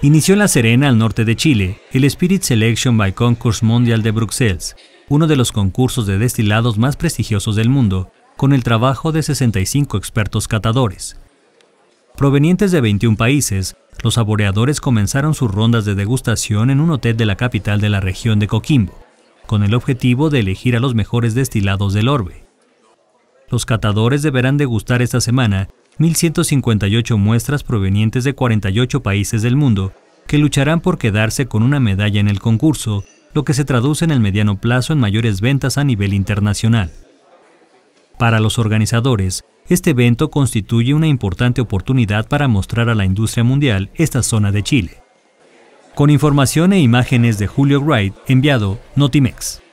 Inició en La Serena, al norte de Chile, el Spirit Selection by Concours Mondial de Bruxelles, uno de los concursos de destilados más prestigiosos del mundo, con el trabajo de 65 expertos catadores. Provenientes de 21 países, los saboreadores comenzaron sus rondas de degustación en un hotel de la capital de la región de Coquimbo, con el objetivo de elegir a los mejores destilados del orbe. Los catadores deberán degustar esta semana 1.158 muestras provenientes de 48 países del mundo que lucharán por quedarse con una medalla en el concurso, lo que se traduce en el mediano plazo en mayores ventas a nivel internacional. Para los organizadores, este evento constituye una importante oportunidad para mostrar a la industria mundial esta zona de Chile. Con información e imágenes de Julio Wright, enviado Notimex.